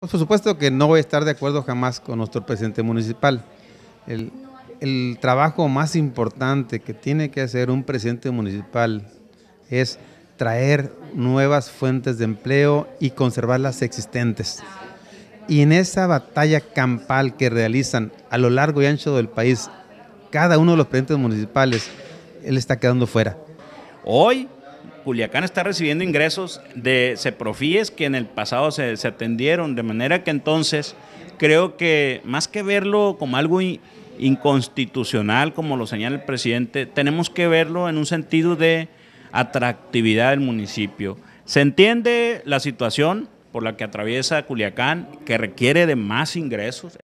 Por supuesto que no voy a estar de acuerdo jamás con nuestro presidente municipal. El, trabajo más importante que tiene que hacer un presidente municipal es traer nuevas fuentes de empleo y conservar las existentes. Y en esa batalla campal que realizan a lo largo y ancho del país, cada uno de los presidentes municipales, él está quedando fuera. Hoy Culiacán está recibiendo ingresos de Ceprofíes que en el pasado se, atendieron, de manera que entonces creo que más que verlo como algo inconstitucional, como lo señala el presidente, tenemos que verlo en un sentido de atractividad del municipio. Se entiende la situación por la que atraviesa Culiacán, que requiere de más ingresos.